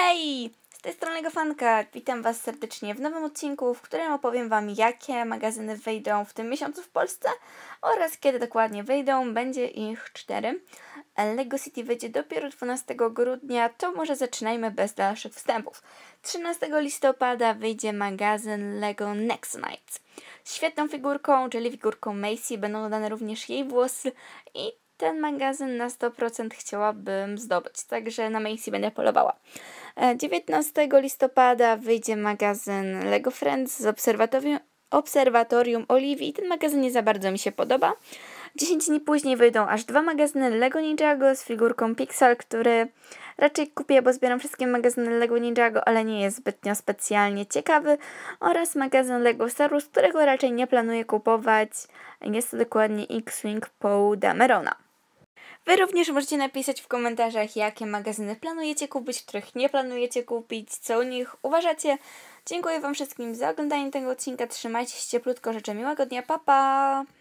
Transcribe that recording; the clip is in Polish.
Hej! Z tej strony Gofanka. Witam Was serdecznie w nowym odcinku, w którym opowiem Wam, jakie magazyny wyjdą w tym miesiącu w Polsce oraz kiedy dokładnie wyjdą. Będzie ich cztery. Lego City wyjdzie dopiero 12 grudnia, to może zaczynajmy bez dalszych wstępów. 13 listopada wyjdzie magazyn Lego Next Nights. Z świetną figurką, czyli figurką Macy, będą dodane również jej włosy i ten magazyn na 100% chciałabym zdobyć, także na Macy będę polowała. 19 e, listopada wyjdzie magazyn Lego Friends z obserwatorium, obserwatorium Oliwii i ten magazyn nie za bardzo mi się podoba. 10 dni później wyjdą aż dwa magazyny Lego Ninjago z figurką Pixel, który raczej kupię, bo zbieram wszystkie magazyny Lego Ninjago, ale nie jest zbytnio specjalnie ciekawy, oraz magazyn Lego Star Wars, którego raczej nie planuję kupować. Jest to dokładnie X-Wing Poe Damerona. Wy również możecie napisać w komentarzach, jakie magazyny planujecie kupić, których nie planujecie kupić, co o nich uważacie. Dziękuję Wam wszystkim za oglądanie tego odcinka. Trzymajcie się cieplutko, życzę miłego dnia, Pa Pa.